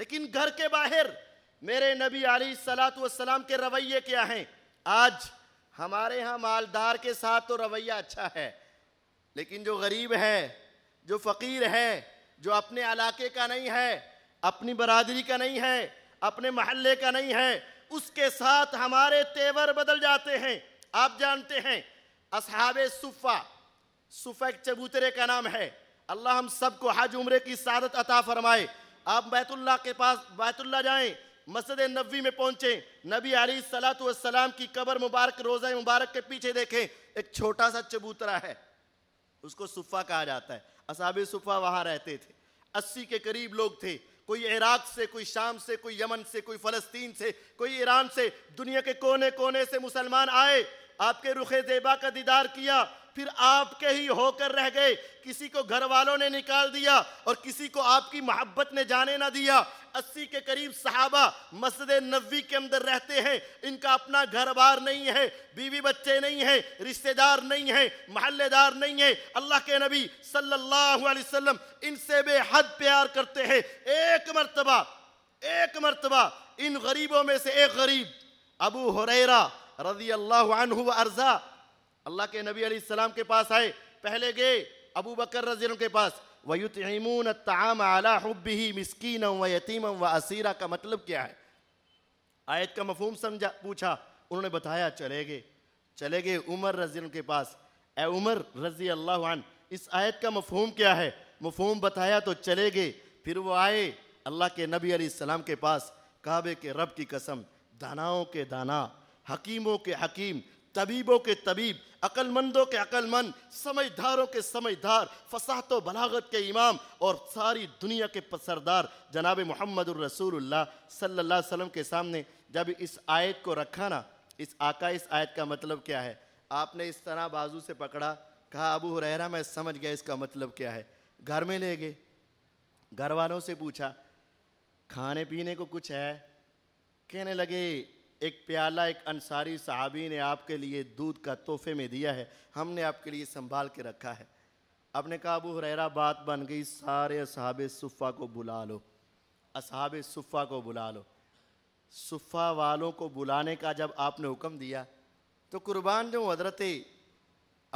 लेकिन घर के बाहर मेरे नबी सलात सलाम के रवैये क्या हैं आज हमारे यहाँ मालदार के साथ तो रवैया अच्छा है लेकिन जो गरीब है जो फ़कीर है जो अपने इलाके का नहीं है अपनी बरदरी का नहीं है अपने महल्ले का नहीं है उसके साथ हमारे तेवर बदल जाते हैं आप जानते हैं अब सुफ़ा सुफ़ा एक चबूतरे का नाम है अल्लाह हम सबको हज उम्र की सादत अता फरमाए आप बैतुल्ला के पास बैतुल्ला जाएं मस्जिद नबी में पहुंचे नबी अली सलाम की कबर मुबारक रोज़ा मुबारक के पीछे देखें एक छोटा सा चबूतरा है उसको सुफ़ा कहा जाता है असाब सुफ़ा वहाँ रहते थे अस्सी के करीब लोग थे कोई इराक से कोई शाम से कोई यमन से कोई फ़लस्तीन से कोई ईरान से दुनिया के कोने कोने से मुसलमान आए आपके रुखे देबा का दीदार किया फिर आपके ही होकर रह गए किसी को घर वालों ने निकाल दिया और किसी को आपकी मोहब्बत ने जाने ना दिया अस्सी के करीब सहाबा मस्जिद नबी के अंदर रहते हैं इनका अपना घर बार नहीं है बीवी बच्चे नहीं है रिश्तेदार नहीं है महल्लेदार नहीं है अल्लाह के नबी सल्लल्लाहु अलैहि वसल्लम इनसे बेहद प्यार करते हैं एक मरतबा एक मरतबा इन गरीबों में से एक गरीब अबू हुरैरा रजी अल्लाह अर्जा अल्लाह के नबी सलाम के पास आए पहले गए अबू बकर रजीन के पास वयुतमून तमाम आला हब्बी मिसकीन व यतीम व असीरा का मतलब क्या है आयत का मफहम समझा पूछा उन्होंने बताया चले गए चले गए उमर रजी के पास ए उमर रजी अल्लाह इस आयत का मफहम क्या है मफहम बताया तो चले गए फिर वो आए अल्लाह के नबी सलाम के पास काबे के रब की कसम दानाओं के दाना हकीमों के हकीम तबीबों के तबीब अक्लमंदों के अक्लमंद समझदारों के समझदार फसाहत बलागत के इमाम और सारी दुनिया के पसरदार जनाब मोहम्मद रसूलुल्लाह सल्लल्लाहु अलैहि वसल्लम के सामने जब इस आयत को रखा ना इस आका इस आयत का मतलब क्या है आपने इस तरह बाजू से पकड़ा कहा अबू हुरैरा मैं समझ गया इसका मतलब क्या है घर में ले गए घर वालों से पूछा खाने पीने को कुछ है कहने लगे एक प्याला एक अंसारी साहबी ने आपके लिए दूध का तोहफे में दिया है हमने आपके लिए संभाल के रखा है आपने कहा अबू बात बन गई सारे असहाब सुफ़ा को बुला लो असहाब सुफ़ा को बुला लो सुफ़ा वालों को बुलाने का जब आपने हुक्म दिया तो कुर्बान जो हजरत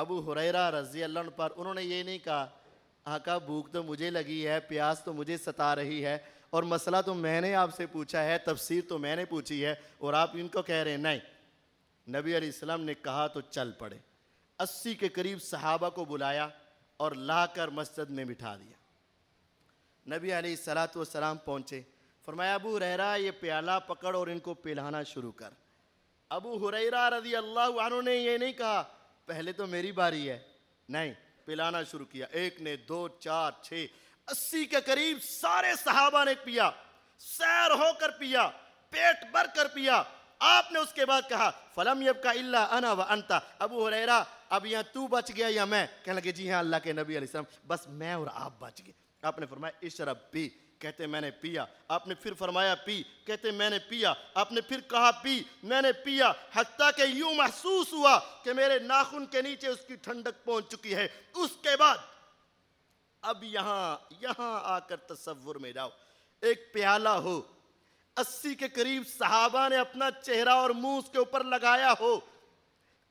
अबू हुरैरा रजी अल्लाह पर उन्होंने ये नहीं कहा आका भूख तो मुझे लगी है प्यास तो मुझे सता रही है और मसला तो मैंने आपसे पूछा है तफसीर तो मैंने पूछी है और आप इनको कह रहे हैं नहीं नबी अलैहिस्सलाम ने कहा तो चल पड़े अस्सी के करीब सहाबा को बुलाया और लाकर मस्जिद में बिठा दिया नबी अलैहिस्सलात वसलाम पहुँचे फरमाया अबू रहरा ये प्याला पकड़ और इनको पिलाना शुरू कर अबू हुरैरा रजी अल्लाह ने यह नहीं कहा पहले तो मेरी बारी है नहीं पिलाना शुरू किया एक ने दो चार छः अस्सी के करीब सारे सहाबा ने पिया सैर होकर पिया पेट भर कर पिया आपने उसके बाद कहा फलम यब का इल्ला अना व अंता अबू हुरैरा अब यहां तू बच गया या मैं कहने लगे जी हां अल्लाह के नबी अलैहि बस मैं और आप बच गए आपने फरमाया इशरब पी कहते मैंने पिया आपने फिर फरमाया पी कहते मैंने पिया आपने फिर कहा पी मैंने पिया हत्या के यूं महसूस हुआ कि मेरे नाखून के नीचे उसकी ठंडक पहुंच चुकी है उसके बाद अब यहाँ यहाँ आकर तस्वुर में जाओ एक प्याला हो अस्सी के करीब सहाबा ने अपना चेहरा और मुंह उसके ऊपर लगाया हो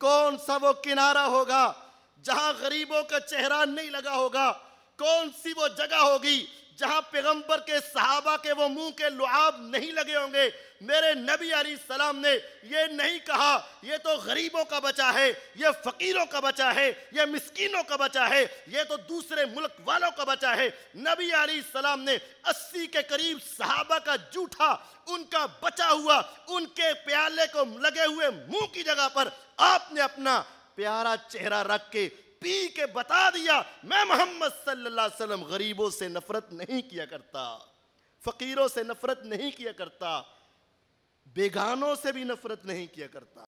कौन सा वो किनारा होगा जहां गरीबों का चेहरा नहीं लगा होगा कौन सी वो जगह होगी जहां पैगंबर के सहाबा के वो मुंह के लुआब नहीं लगे होंगे मेरे नबी अली सलाम ने ये नहीं कहा ये तो गरीबों का बचा है ये फ़कीरों का बचा है ये मिस्कीनों का बचा है ये तो दूसरे मुल्क वालों का बचा है नबी अली सलाम ने अस्सी के करीब सहाबा का जूठा उनका बचा हुआ उनके प्याले को लगे हुए मुंह की जगह पर आपने अपना प्यारा चेहरा रख के पी के बता दिया मैं मोहम्मद सल्लल्लाहु वसल्लम गरीबों से नफरत नहीं किया करता फ़कीरों से नफरत नहीं किया करता बेगानों से भी नफरत नहीं किया करता